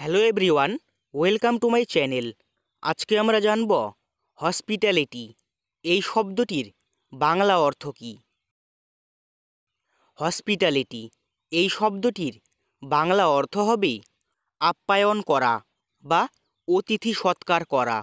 hello everyone welcome to my channel আজকে আমরা জানব হসপিটালিটি এই শব্দটির বাংলা অর্থ কী হসপিটালিটি এই শব্দটির বাংলা অর্থ হবে আপ্যায়ন করা বা অতিথি সৎকার করা